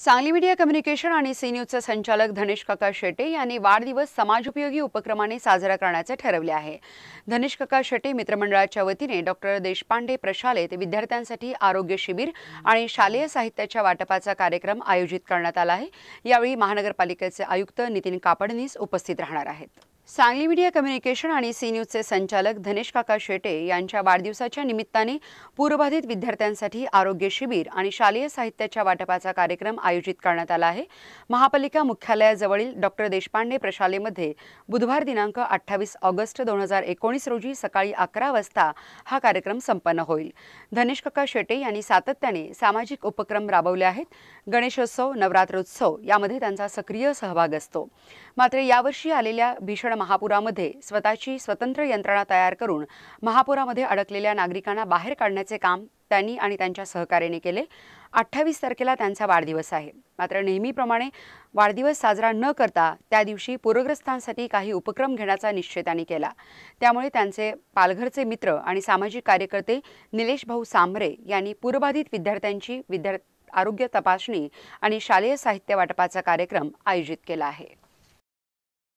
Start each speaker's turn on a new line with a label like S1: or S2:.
S1: Sangli media communication आणि C न्यूजचे संचालक धनेश काका शेटे यांनी वाढदिवस समाजोपयोगी उपक्रमाने साजरा करण्याचे ठरवले आहे धनेश काका शेटे मित्रमंडळाच्या वतीने डॉक्टर देशपांडे प्रशालेत विद्यार्थ्यांसाठी आरोग्य शिबिर आणि शालेय साहित्याच्या वाटपाचा कार्यक्रम आयोजित करण्यात आला आहे यावेळी महानगरपालिकेचे आयुक्त नितीन कापडनीस उपस्थित राहणार आहेत सांगली मीडिया कम्युनिकेशन आणि सी न्यूजचे संचालक धनेश काका शेटे यांच्या वाढदिवसाच्या निमित्ताने पूरबाधित विद्यार्थ्यांसाठी आरोग्य शिबिर आणि शालेय साहित्याच्या वाटपाचा कार्यक्रम आयोजित करण्यात आला आहे महापालिका मुख्यालयाजवळील डॉक्टर देशपांडे प्रशालेमध्ये बुधवार दिनांक अठ्ठावीस ऑगस्ट दोन हजार एकोणीस रोजी सकाळी अकरा वाजता हा कार्यक्रम संपन्न होईल धनेश काका शेटे यांनी सातत्याने सामाजिक उपक्रम राबवले आहेत गणेशोत्सव नवरात्रोत्सव यामध्ये त्यांचा सक्रिय सहभाग असतो मात्र यावर्षी आलेल्या भीषण महापुरामध्ये स्वतःची स्वतंत्र यंत्रणा तयार करून महापुरामध्ये अडकलेल्या नागरिकांना बाहेर काढण्याचे काम त्यांनी आणि त्यांच्या सहकार्याने केले अठ्ठावीस तारखेला त्यांचा वाढदिवस आहे मात्र नेहमीप्रमाणे वाढदिवस साजरा न करता त्या दिवशी पूरग्रस्तांसाठी काही उपक्रम घेण्याचा निश्चय त्यांनी केला त्यामुळे त्यांचे पालघरचे मित्र आणि सामाजिक कार्यकर्ते निलेश भाऊ सांभरे यांनी पूरबाधित विद्यार्थ्यांची विद्यार्थी आरोग्य तपासणी आणि शालेय साहित्य वाटपाचा कार्यक्रम आयोजित केला आहे